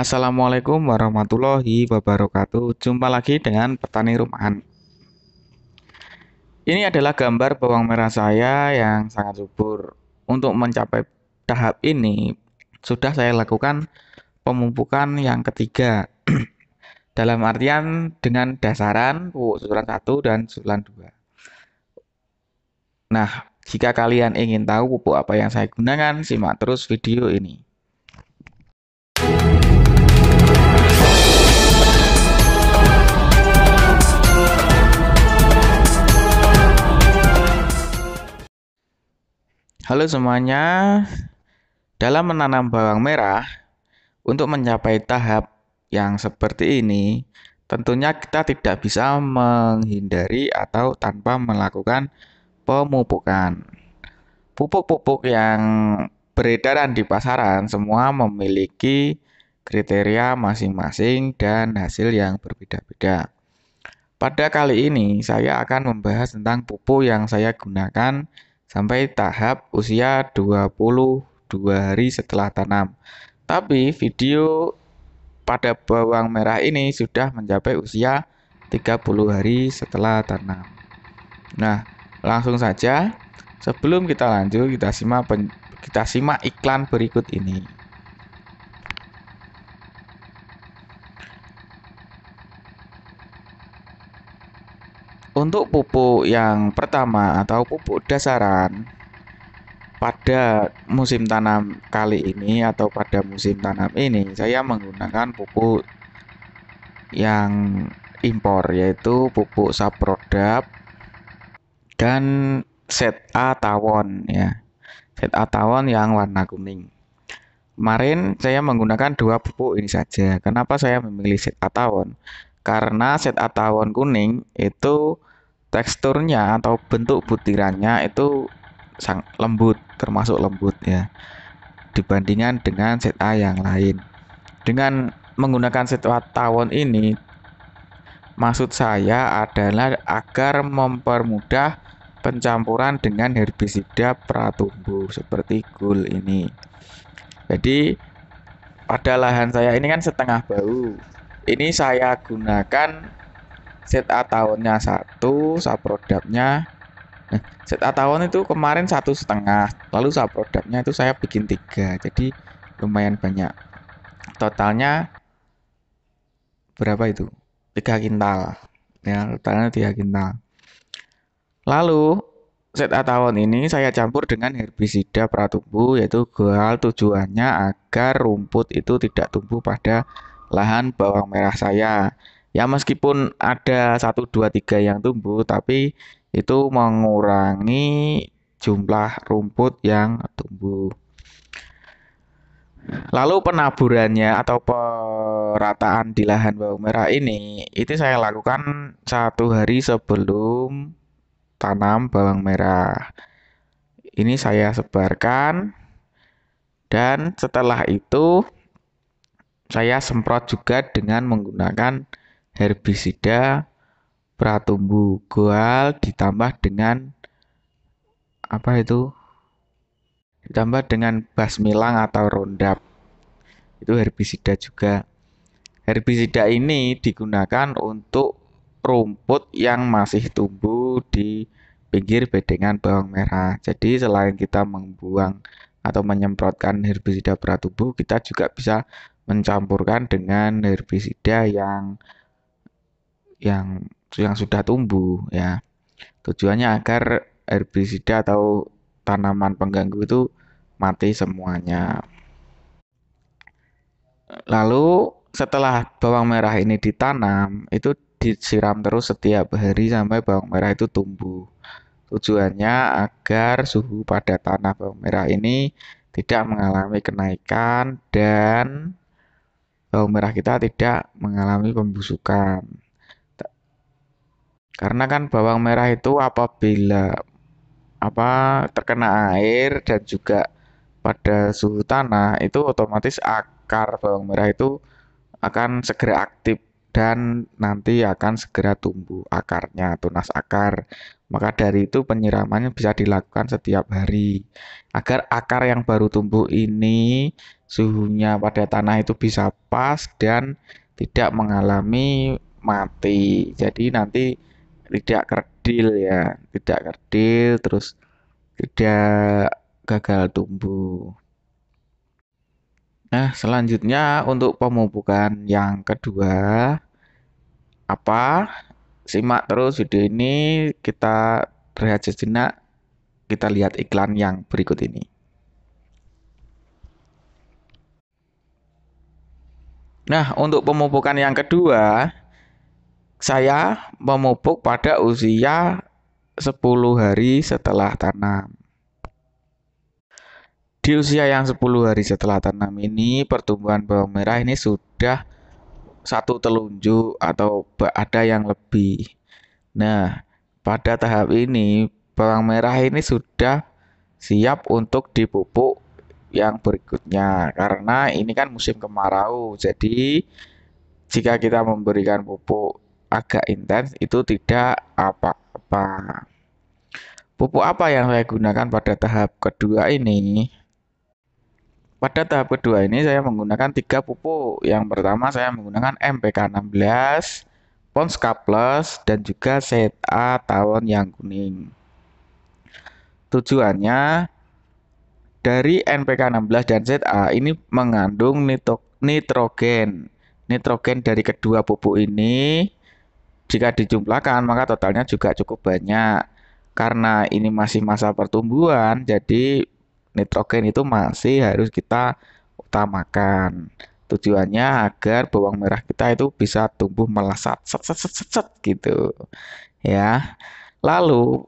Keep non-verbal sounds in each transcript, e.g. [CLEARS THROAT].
Assalamualaikum warahmatullahi wabarakatuh. Jumpa lagi dengan petani rumahan. Ini adalah gambar bawang merah saya yang sangat subur. Untuk mencapai tahap ini, sudah saya lakukan pemupukan yang ketiga. [CLEARS THROAT] Dalam artian dengan dasaran pupuk susulan 1 dan susulan 2. Nah, jika kalian ingin tahu pupuk apa yang saya gunakan, simak terus video ini. Halo semuanya. Dalam menanam bawang merah, untuk mencapai tahap yang seperti ini, tentunya kita tidak bisa menghindari atau tanpa melakukan pemupukan. Pupuk-pupuk yang beredaran di pasaran semua memiliki kriteria masing-masing dan hasil yang berbeda-beda. Pada kali ini saya akan membahas tentang pupuk yang saya gunakan sampai tahap usia 22 hari setelah tanam. Tapi video pada bawang merah ini sudah mencapai usia 30 hari setelah tanam. Nah, langsung saja sebelum kita lanjut kita simak kita simak iklan berikut ini. Untuk pupuk yang pertama atau pupuk dasaran pada musim tanam kali ini atau pada musim tanam ini saya menggunakan pupuk yang impor yaitu pupuk saprodap dan set A tawon ya. set A tawon yang warna kuning. Kemarin saya menggunakan dua pupuk ini saja. Kenapa saya memilih set A tawon? Karena set A tawon kuning itu teksturnya atau bentuk butirannya itu sang lembut termasuk lembut ya dibandingkan dengan set A yang lain dengan menggunakan set A tawon ini maksud saya adalah agar mempermudah pencampuran dengan herbisida pratumbuh seperti gul ini jadi pada lahan saya ini kan setengah bau ini saya gunakan set A tahunnya satu sub produknya nah, set A tahun itu kemarin satu setengah lalu sub produknya itu saya bikin tiga jadi lumayan banyak totalnya berapa itu tiga kintal ya totalnya tiga kintal lalu set A tahun ini saya campur dengan herbisida pratumbu yaitu goal tujuannya agar rumput itu tidak tumbuh pada lahan bawang merah saya ya meskipun ada 1, 2, 3 yang tumbuh tapi itu mengurangi jumlah rumput yang tumbuh lalu penaburannya atau perataan di lahan bawang merah ini itu saya lakukan satu hari sebelum tanam bawang merah ini saya sebarkan dan setelah itu saya semprot juga dengan menggunakan herbisida pratumbu goal ditambah dengan apa itu ditambah dengan basmilang atau rondap itu herbisida juga herbisida ini digunakan untuk rumput yang masih tumbuh di pinggir bedengan bawang merah jadi selain kita membuang atau menyemprotkan herbisida pratumbu kita juga bisa mencampurkan dengan herbisida yang yang yang sudah tumbuh ya. Tujuannya agar herbisida atau tanaman pengganggu itu mati semuanya. Lalu setelah bawang merah ini ditanam, itu disiram terus setiap hari sampai bawang merah itu tumbuh. Tujuannya agar suhu pada tanah bawang merah ini tidak mengalami kenaikan dan bawang merah kita tidak mengalami pembusukan. Karena kan bawang merah itu apabila apa terkena air dan juga pada suhu tanah itu otomatis akar bawang merah itu akan segera aktif dan nanti akan segera tumbuh akarnya, tunas akar. Maka dari itu penyiramannya bisa dilakukan setiap hari agar akar yang baru tumbuh ini suhunya pada tanah itu bisa pas dan tidak mengalami mati. Jadi nanti tidak kerdil ya tidak kerdil terus tidak gagal tumbuh nah selanjutnya untuk pemupukan yang kedua apa simak terus video ini kita rehat sejenak kita lihat iklan yang berikut ini Nah, untuk pemupukan yang kedua, saya memupuk pada usia 10 hari setelah tanam. Di usia yang 10 hari setelah tanam ini pertumbuhan bawang merah ini sudah satu telunjuk atau ada yang lebih. Nah, pada tahap ini bawang merah ini sudah siap untuk dipupuk yang berikutnya karena ini kan musim kemarau. Jadi jika kita memberikan pupuk agak intens itu tidak apa-apa. Pupuk apa yang saya gunakan pada tahap kedua ini? Pada tahap kedua ini saya menggunakan tiga pupuk. Yang pertama saya menggunakan MPK 16, Ponska Plus, dan juga ZA tawon yang kuning. Tujuannya dari NPK 16 dan ZA ini mengandung nitrogen. Nitrogen dari kedua pupuk ini jika dijumlahkan maka totalnya juga cukup banyak. Karena ini masih masa pertumbuhan, jadi nitrogen itu masih harus kita utamakan. Tujuannya agar bawang merah kita itu bisa tumbuh melesat, set set set set, set gitu. Ya. Lalu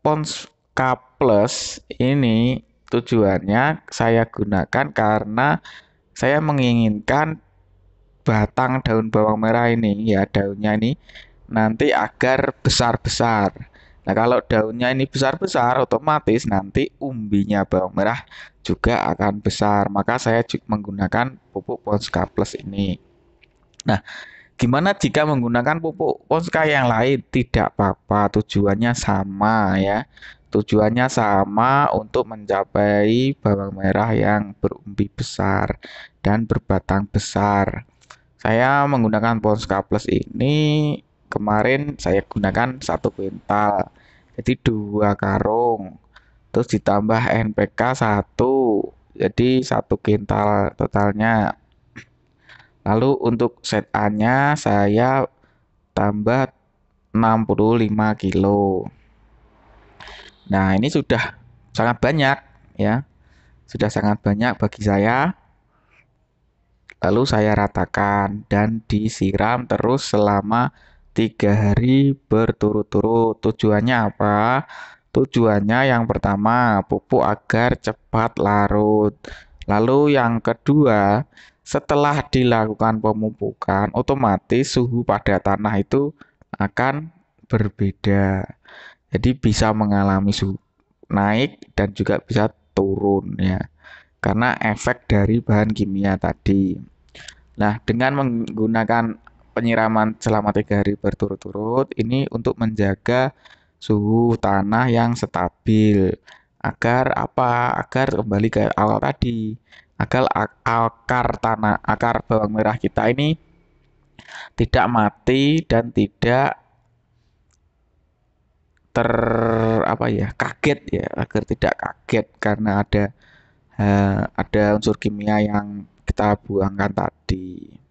pons K plus ini tujuannya saya gunakan karena saya menginginkan batang daun bawang merah ini ya daunnya ini nanti agar besar-besar. Nah, kalau daunnya ini besar-besar, otomatis nanti umbinya bawang merah juga akan besar. Maka saya menggunakan pupuk Ponska Plus ini. Nah, gimana jika menggunakan pupuk Ponska yang lain? Tidak apa-apa, tujuannya sama ya. Tujuannya sama untuk mencapai bawang merah yang berumbi besar dan berbatang besar. Saya menggunakan Ponska Plus ini kemarin saya gunakan satu kuintal jadi dua karung terus ditambah NPK satu jadi satu kintal totalnya lalu untuk set A nya saya tambah 65 kilo nah ini sudah sangat banyak ya sudah sangat banyak bagi saya lalu saya ratakan dan disiram terus selama tiga hari berturut-turut. Tujuannya apa? Tujuannya yang pertama, pupuk agar cepat larut. Lalu yang kedua, setelah dilakukan pemupukan, otomatis suhu pada tanah itu akan berbeda. Jadi bisa mengalami suhu naik dan juga bisa turun ya. Karena efek dari bahan kimia tadi. Nah, dengan menggunakan penyiraman selama tiga hari berturut-turut ini untuk menjaga suhu tanah yang stabil agar apa agar kembali ke awal tadi agar akar tanah akar bawang merah kita ini tidak mati dan tidak ter apa ya kaget ya agar tidak kaget karena ada eh, ada unsur kimia yang kita buangkan tadi.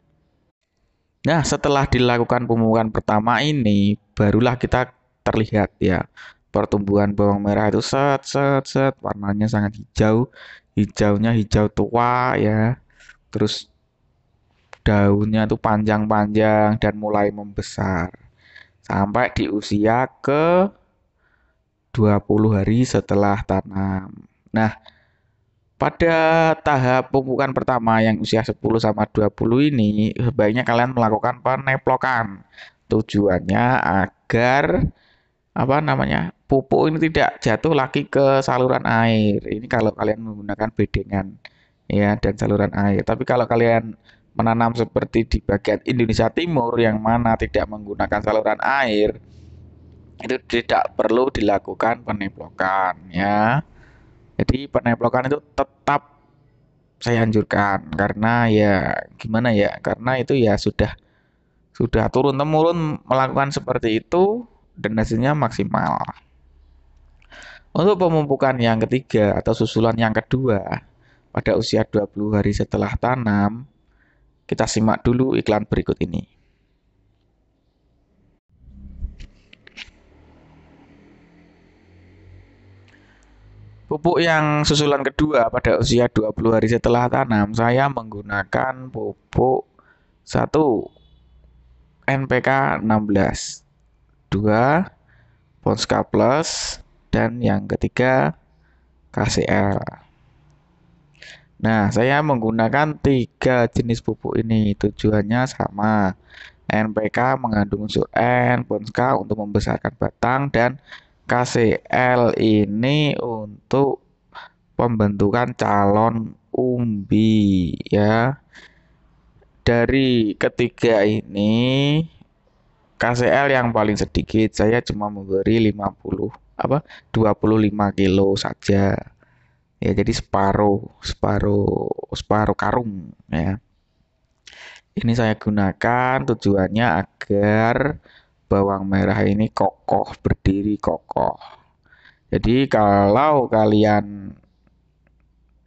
Nah, setelah dilakukan pemupukan pertama ini, barulah kita terlihat ya pertumbuhan bawang merah itu set set set warnanya sangat hijau, hijaunya hijau tua ya. Terus daunnya itu panjang-panjang dan mulai membesar sampai di usia ke 20 hari setelah tanam. Nah, pada tahap pupukan pertama yang usia 10 sama 20 ini, sebaiknya kalian melakukan peneplokan. Tujuannya agar apa namanya? pupuk ini tidak jatuh lagi ke saluran air. Ini kalau kalian menggunakan bedengan ya dan saluran air. Tapi kalau kalian menanam seperti di bagian Indonesia Timur yang mana tidak menggunakan saluran air, itu tidak perlu dilakukan peneplokan ya. Jadi penemplokan itu tetap saya anjurkan karena ya gimana ya karena itu ya sudah sudah turun temurun melakukan seperti itu dan hasilnya maksimal. Untuk pemupukan yang ketiga atau susulan yang kedua pada usia 20 hari setelah tanam, kita simak dulu iklan berikut ini. Pupuk yang susulan kedua pada usia 20 hari setelah tanam, saya menggunakan pupuk 1 NPK 16, 2 Ponska Plus, dan yang ketiga KCL. Nah, saya menggunakan tiga jenis pupuk ini, tujuannya sama. NPK mengandung unsur N, Ponska untuk membesarkan batang, dan KCL ini untuk pembentukan calon umbi ya. Dari ketiga ini KCL yang paling sedikit saya cuma memberi 50 apa 25 kilo saja ya jadi separuh separuh separuh karung ya ini saya gunakan tujuannya agar bawang merah ini kokoh, berdiri kokoh. Jadi kalau kalian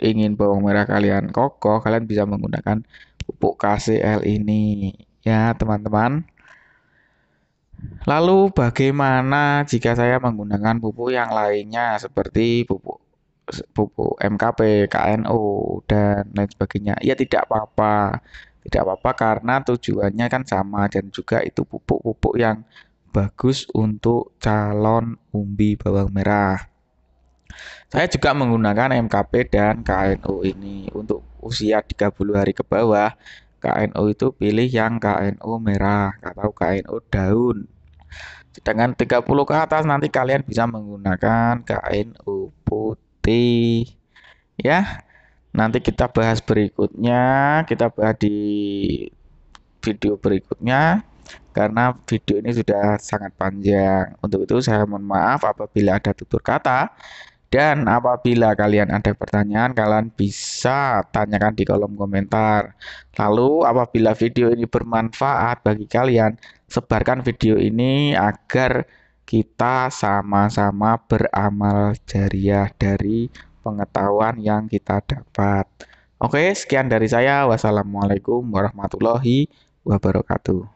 ingin bawang merah kalian kokoh, kalian bisa menggunakan pupuk KCL ini ya, teman-teman. Lalu bagaimana jika saya menggunakan pupuk yang lainnya seperti pupuk pupuk MKP, KNO dan lain sebagainya? Ya tidak apa-apa. Tidak apa-apa karena tujuannya kan sama dan juga itu pupuk-pupuk yang bagus untuk calon umbi bawang merah. Saya juga menggunakan MKP dan KNO ini untuk usia 30 hari ke bawah. KNO itu pilih yang KNO merah atau KNO daun. Sedangkan 30 ke atas nanti kalian bisa menggunakan KNO putih. Ya, Nanti kita bahas berikutnya, kita bahas di video berikutnya karena video ini sudah sangat panjang. Untuk itu saya mohon maaf apabila ada tutur kata dan apabila kalian ada pertanyaan, kalian bisa tanyakan di kolom komentar. Lalu, apabila video ini bermanfaat bagi kalian, sebarkan video ini agar kita sama-sama beramal jariah dari pengetahuan yang kita dapat. Oke, sekian dari saya. Wassalamualaikum warahmatullahi wabarakatuh.